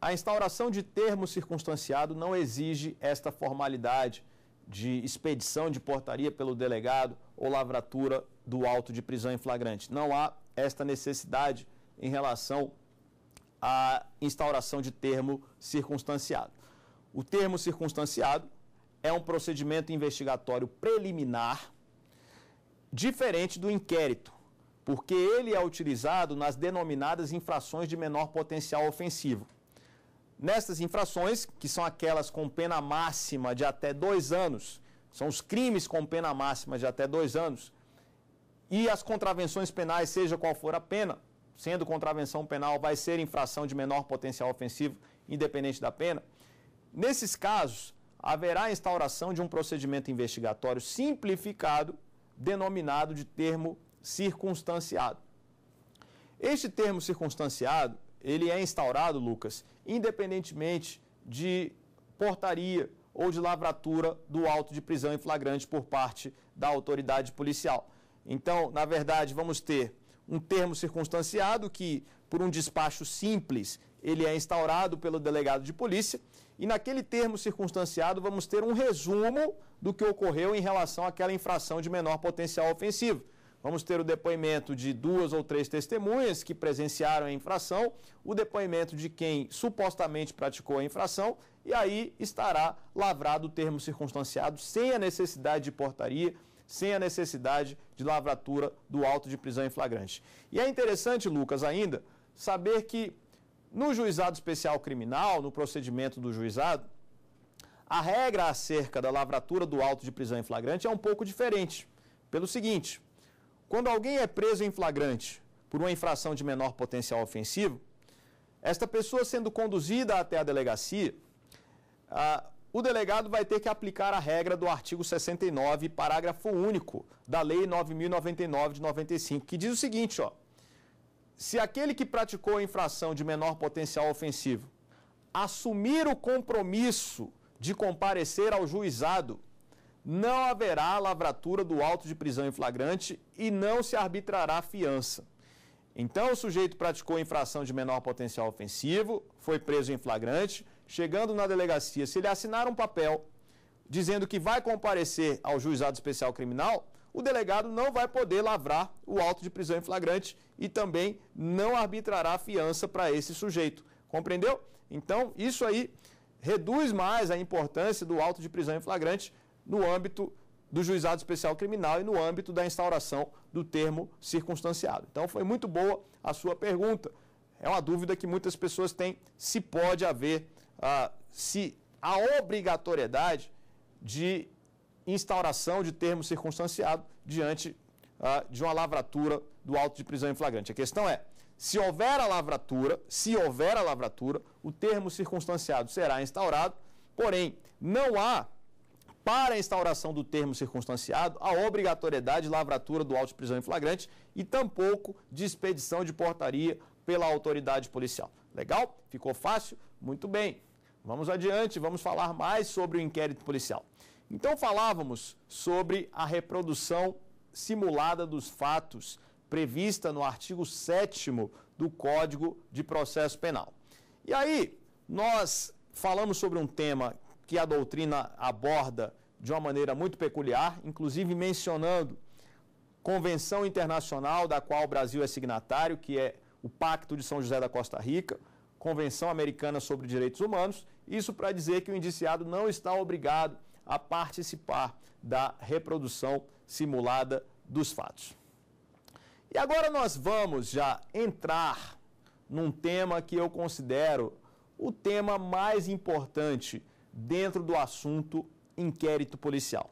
a instauração de termo circunstanciado não exige esta formalidade de expedição de portaria pelo delegado ou lavratura do auto de prisão em flagrante. Não há esta necessidade em relação à instauração de termo circunstanciado. O termo circunstanciado é um procedimento investigatório preliminar diferente do inquérito, porque ele é utilizado nas denominadas infrações de menor potencial ofensivo. Nessas infrações, que são aquelas com pena máxima de até dois anos, são os crimes com pena máxima de até dois anos, e as contravenções penais, seja qual for a pena, sendo contravenção penal, vai ser infração de menor potencial ofensivo, independente da pena. Nesses casos, haverá a instauração de um procedimento investigatório simplificado, denominado de termo circunstanciado. Este termo circunstanciado, ele é instaurado, Lucas, independentemente de portaria ou de lavratura do auto de prisão em flagrante por parte da autoridade policial. Então, na verdade, vamos ter um termo circunstanciado que, por um despacho simples, ele é instaurado pelo delegado de polícia, e naquele termo circunstanciado vamos ter um resumo do que ocorreu em relação àquela infração de menor potencial ofensivo. Vamos ter o depoimento de duas ou três testemunhas que presenciaram a infração, o depoimento de quem supostamente praticou a infração, e aí estará lavrado o termo circunstanciado sem a necessidade de portaria sem a necessidade de lavratura do auto de prisão em flagrante. E é interessante, Lucas, ainda saber que no juizado especial criminal, no procedimento do juizado, a regra acerca da lavratura do auto de prisão em flagrante é um pouco diferente. Pelo seguinte, quando alguém é preso em flagrante por uma infração de menor potencial ofensivo, esta pessoa sendo conduzida até a delegacia, o delegado vai ter que aplicar a regra do artigo 69, parágrafo único da Lei 9099 de 95, que diz o seguinte, ó: Se aquele que praticou a infração de menor potencial ofensivo assumir o compromisso de comparecer ao juizado, não haverá lavratura do auto de prisão em flagrante e não se arbitrará fiança. Então, o sujeito praticou infração de menor potencial ofensivo, foi preso em flagrante, chegando na delegacia, se ele assinar um papel dizendo que vai comparecer ao juizado especial criminal, o delegado não vai poder lavrar o auto de prisão em flagrante e também não arbitrará fiança para esse sujeito. Compreendeu? Então, isso aí reduz mais a importância do auto de prisão em flagrante no âmbito do juizado especial criminal e no âmbito da instauração do termo circunstanciado. Então, foi muito boa a sua pergunta. É uma dúvida que muitas pessoas têm se pode haver se a obrigatoriedade de instauração de termo circunstanciado diante de uma lavratura do auto de prisão em flagrante. A questão é, se houver a lavratura, se houver a lavratura, o termo circunstanciado será instaurado, porém, não há para a instauração do termo circunstanciado a obrigatoriedade de lavratura do auto de prisão em flagrante e tampouco de expedição de portaria pela autoridade policial. Legal? Ficou fácil? Muito bem. Vamos adiante, vamos falar mais sobre o inquérito policial. Então falávamos sobre a reprodução simulada dos fatos prevista no artigo 7 do Código de Processo Penal. E aí, nós falamos sobre um tema que a doutrina aborda de uma maneira muito peculiar, inclusive mencionando convenção internacional da qual o Brasil é signatário, que é o Pacto de São José da Costa Rica, Convenção Americana sobre Direitos Humanos, isso para dizer que o indiciado não está obrigado a participar da reprodução simulada dos fatos. E agora nós vamos já entrar num tema que eu considero o tema mais importante dentro do assunto inquérito policial.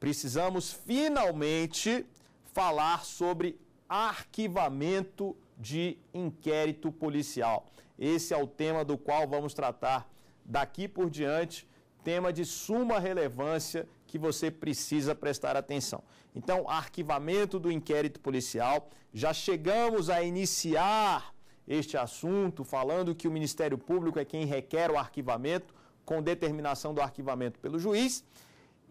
Precisamos finalmente falar sobre arquivamento de inquérito policial. Esse é o tema do qual vamos tratar daqui por diante, tema de suma relevância que você precisa prestar atenção. Então, arquivamento do inquérito policial, já chegamos a iniciar este assunto falando que o Ministério Público é quem requer o arquivamento com determinação do arquivamento pelo juiz.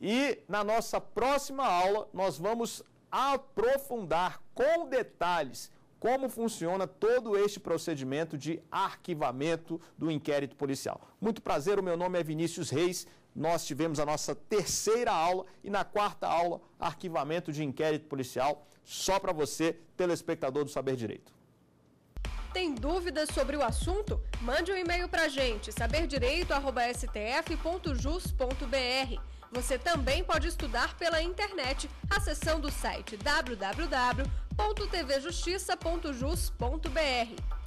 E na nossa próxima aula nós vamos aprofundar com detalhes como funciona todo este procedimento de arquivamento do inquérito policial. Muito prazer, o meu nome é Vinícius Reis. Nós tivemos a nossa terceira aula e na quarta aula, arquivamento de inquérito policial, só para você, telespectador do Saber Direito. Tem dúvidas sobre o assunto? Mande um e-mail para a gente, saberdireito.stf.jus.br. Você também pode estudar pela internet, acessando o site www.tvjustiça.jus.br.